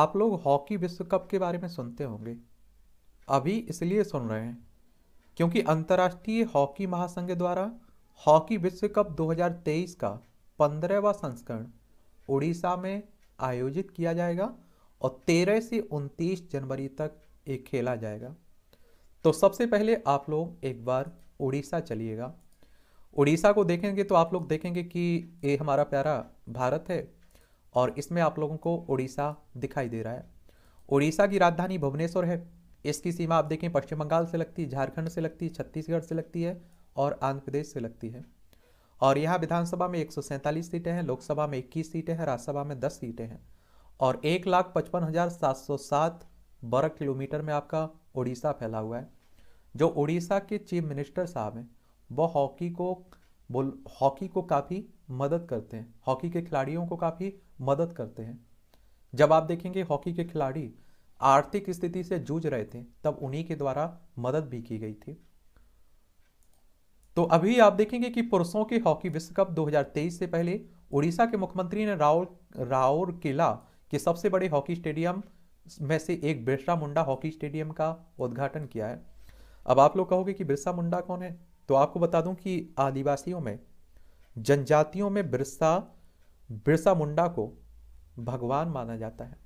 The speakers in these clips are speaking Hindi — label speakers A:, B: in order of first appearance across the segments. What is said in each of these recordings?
A: आप लोग हॉकी विश्व कप के बारे में सुनते होंगे अभी इसलिए सुन रहे हैं क्योंकि अंतर्राष्ट्रीय हॉकी महासंघ द्वारा हॉकी विश्व कप 2023 का पंद्रहवा संस्करण उड़ीसा में आयोजित किया जाएगा और 13 से 29 जनवरी तक ये खेला जाएगा तो सबसे पहले आप लोग एक बार उड़ीसा चलिएगा उड़ीसा को देखेंगे तो आप लोग देखेंगे कि ये हमारा प्यारा भारत है और इसमें आप लोगों को उड़ीसा दिखाई दे रहा है उड़ीसा की राजधानी भुवनेश्वर है इसकी सीमा आप देखें पश्चिम बंगाल से लगती है झारखंड से लगती है छत्तीसगढ़ से लगती है और आंध्र प्रदेश से लगती है और यहाँ विधानसभा में एक सीटें हैं लोकसभा में इक्कीस सीटें हैं राज्यसभा में दस सीटें हैं और एक लाख पचपन हज़ार सात सौ सात वर्ग किलोमीटर में आपका उड़ीसा फैला हुआ है जो उड़ीसा के चीफ मिनिस्टर साहब हैं वो हॉकी को वो हॉकी को काफ़ी मदद करते हैं हॉकी के खिलाड़ियों को काफ़ी मदद करते हैं जब आप देखेंगे हॉकी के खिलाड़ी आर्थिक स्थिति से जूझ रहे थे तब उन्हीं के द्वारा मदद भी की गई थी तो अभी आप देखेंगे कि पुरुषों के हॉकी विश्व कप 2023 से पहले उड़ीसा के मुख्यमंत्री ने राउर राउर किला के सबसे बड़े हॉकी स्टेडियम में से एक बिरसा मुंडा हॉकी स्टेडियम का उद्घाटन किया है अब आप लोग कहोगे कि बिरसा मुंडा कौन है तो आपको बता दूं कि आदिवासियों में जनजातियों में बिरसा बिरसा मुंडा को भगवान माना जाता है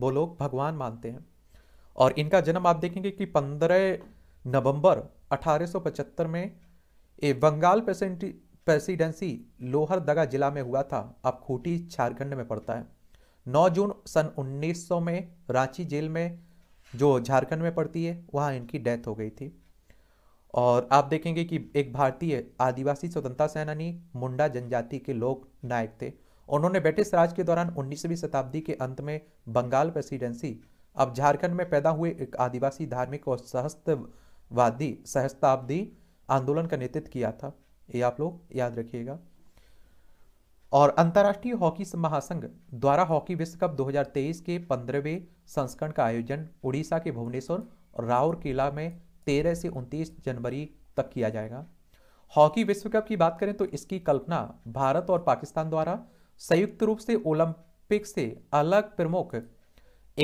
A: वो लोग भगवान मानते हैं और इनका जन्म आप देखेंगे कि 15 नवंबर 1875 में ए बंगाल प्रेसिडेंसी लोहरदगा जिला में हुआ था अब खूटी झारखंड में पड़ता है 9 जून सन 1900 में रांची जेल में जो झारखंड में पड़ती है वहाँ इनकी डेथ हो गई थी और आप देखेंगे कि एक भारतीय आदिवासी स्वतंत्रता सेनानी मुंडा जनजाति के लोक नायक थे उन्होंने ब्रिटिश राज के दौरान 19वीं शताब्दी के अंत में बंगाल प्रेसिडेंसी अब झारखंड में पैदा हुए एक आदिवासी धार्मिक और सहस्त्रवादी सहस्ताब्दी आंदोलन का नेतृत्व किया था ये आप लोग याद रखिएगा और अंतर्राष्ट्रीय हॉकी महासंघ द्वारा हॉकी विश्व कप 2023 के पंद्रहवें संस्करण का आयोजन उड़ीसा के भुवनेश्वर और राउरकेला में तेरह से उनतीस जनवरी तक किया जाएगा हॉकी विश्व कप की बात करें तो इसकी कल्पना भारत और पाकिस्तान द्वारा संयुक्त रूप से ओलंपिक से अलग प्रमुख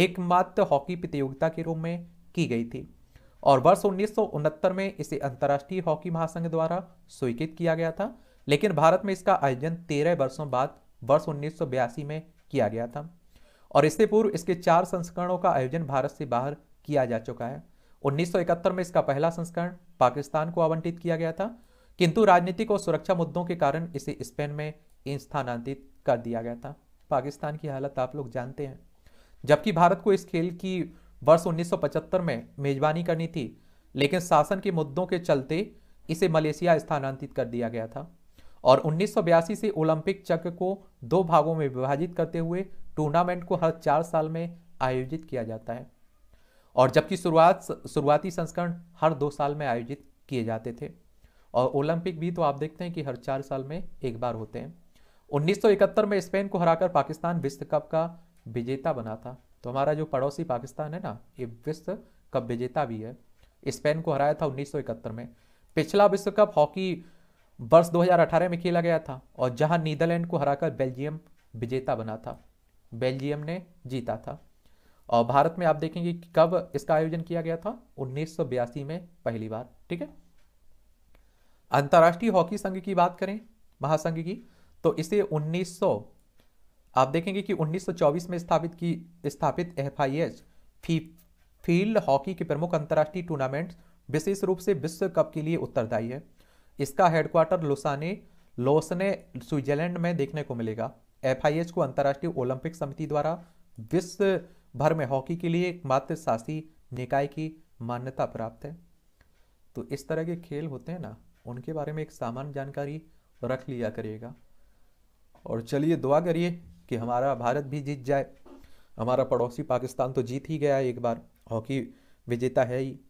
A: एकमात्र हॉकी प्रतियोगिता के रूप में की गई थी और वर्ष उन्नीस में इसे अंतर्राष्ट्रीय हॉकी महासंघ द्वारा स्वीकृत किया गया था लेकिन भारत में इसका आयोजन तेरह वर्षों बाद वर्ष उन्नीस में किया गया था और इससे पूर्व इसके चार संस्करणों का आयोजन भारत से बाहर किया जा चुका है 1971 में इसका पहला संस्करण पाकिस्तान को आवंटित किया गया था किंतु राजनीतिक और सुरक्षा मुद्दों के कारण इसे स्पेन में स्थानांतरित कर दिया गया था पाकिस्तान की हालत आप लोग जानते हैं जबकि भारत को इस खेल की वर्ष 1975 में मेजबानी करनी थी लेकिन शासन के मुद्दों के चलते इसे मलेशिया स्थानांतरित कर दिया गया था और उन्नीस से ओलंपिक चक्र को दो भागों में विभाजित करते हुए टूर्नामेंट को हर चार साल में आयोजित किया जाता है और जबकि शुरुआत शुरुआती संस्करण हर दो साल में आयोजित किए जाते थे और ओलंपिक भी तो आप देखते हैं कि हर चार साल में एक बार होते हैं 1971 में स्पेन को हराकर पाकिस्तान विश्व कप का विजेता बना था तो हमारा जो पड़ोसी पाकिस्तान है ना ये विश्व कप विजेता भी है स्पेन को हराया था 1971 में पिछला विश्व कप हॉकी वर्ष 2018 में खेला गया था और जहां नीदरलैंड को हराकर बेल्जियम विजेता बना था बेल्जियम ने जीता था और भारत में आप देखेंगे कि कब इसका आयोजन किया गया था उन्नीस में पहली बार ठीक है अंतर्राष्ट्रीय हॉकी संघ की बात करें महासंघ की तो इसे 1900 आप देखेंगे कि 1924 में स्थापित की स्थापित एफ आई एच फी फील्ड हॉकी के प्रमुख अंतर्राष्ट्रीय टूर्नामेंट विशेष रूप से विश्व कप के लिए उत्तरदायी है इसका हेडक्वार्टर लोसाने लोसने स्विट्जरलैंड में देखने को मिलेगा एफ को अंतर्राष्ट्रीय ओलंपिक समिति द्वारा विश्व भर में हॉकी के लिए एकमात्र शासी निकाय की मान्यता प्राप्त है तो इस तरह के खेल होते हैं ना उनके बारे में एक सामान्य जानकारी रख लिया करिएगा और चलिए दुआ करिए कि हमारा भारत भी जीत जाए हमारा पड़ोसी पाकिस्तान तो जीत ही गया एक बार हॉकी विजेता है ही